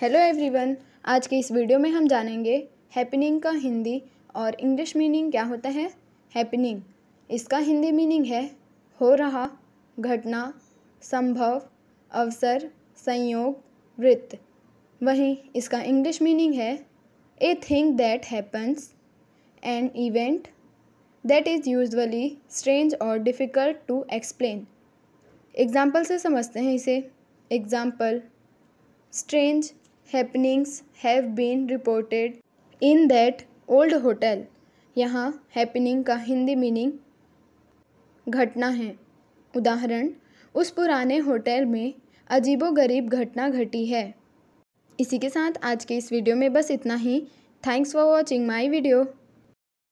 hello everyone आज के इस वीडियो में हम जानेंगे हैपनिंग का हिंदी और इंग्लिश मीनिंग क्या होता है हैपनिंग इसका हिंदी मीनिंग है हो रहा घटना संभव अवसर संयोग वृत्त वहीं इसका इंग्लिश मीनिंग है a thing that happens an event that is usually strange और डिफ़िकल्ट टू एक्सप्लेन एग्ज़ाम्पल से समझते हैं इसे example strange happenings have been reported in that old hotel यहाँ हैपनिंग का हिंदी मीनिंग घटना है उदाहरण उस पुराने होटल में अजीबोगरीब घटना घटी है इसी के साथ आज के इस वीडियो में बस इतना ही thanks for watching my video